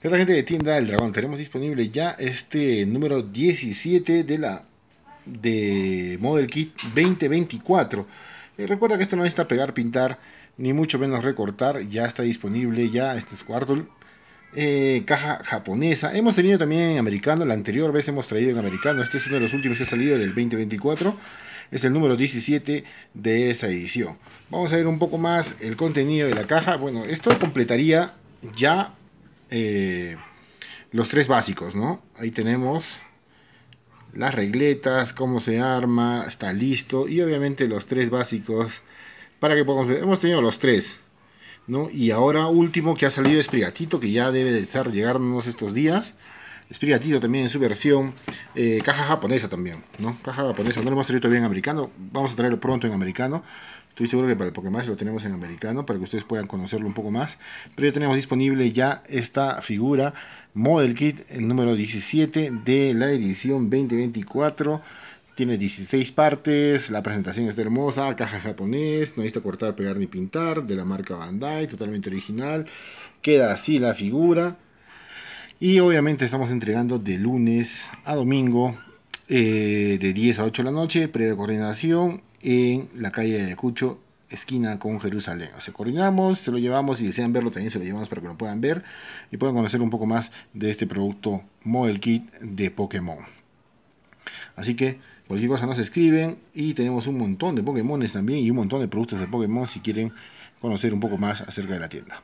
¿Qué gente de Tienda del Dragón? Tenemos disponible ya este número 17 de la de Model Kit 2024. Eh, recuerda que esto no necesita pegar, pintar, ni mucho menos recortar. Ya está disponible ya este es Eh, caja japonesa. Hemos tenido también en americano. La anterior vez hemos traído en americano. Este es uno de los últimos que ha salido del 2024. Es el número 17 de esa edición. Vamos a ver un poco más el contenido de la caja. Bueno, esto completaría ya eh, los tres básicos, ¿no? Ahí tenemos las regletas, cómo se arma, está listo. Y obviamente los tres básicos para que podamos ver. Hemos tenido los tres, ¿no? Y ahora último que ha salido es Prigatito, que ya debe de estar llegándonos estos días. Espiratito también en su versión, eh, caja japonesa también, ¿no? Caja japonesa, no lo hemos traído todavía en americano, vamos a traerlo pronto en americano. Estoy seguro que para el Pokémon lo tenemos en americano para que ustedes puedan conocerlo un poco más. Pero ya tenemos disponible ya esta figura Model Kit, el número 17 de la edición 2024 tiene 16 partes, la presentación está hermosa, caja japonés, no necesita cortar, pegar ni pintar, de la marca Bandai, totalmente original. Queda así la figura, y obviamente estamos entregando de lunes a domingo eh, de 10 a 8 de la noche, previa coordinación en la calle de Ayacucho, esquina con Jerusalén. O coordinamos, se lo llevamos, si desean verlo también se lo llevamos para que lo puedan ver y puedan conocer un poco más de este producto Model Kit de Pokémon. Así que cualquier cosa nos escriben y tenemos un montón de Pokémones también y un montón de productos de Pokémon si quieren conocer un poco más acerca de la tienda.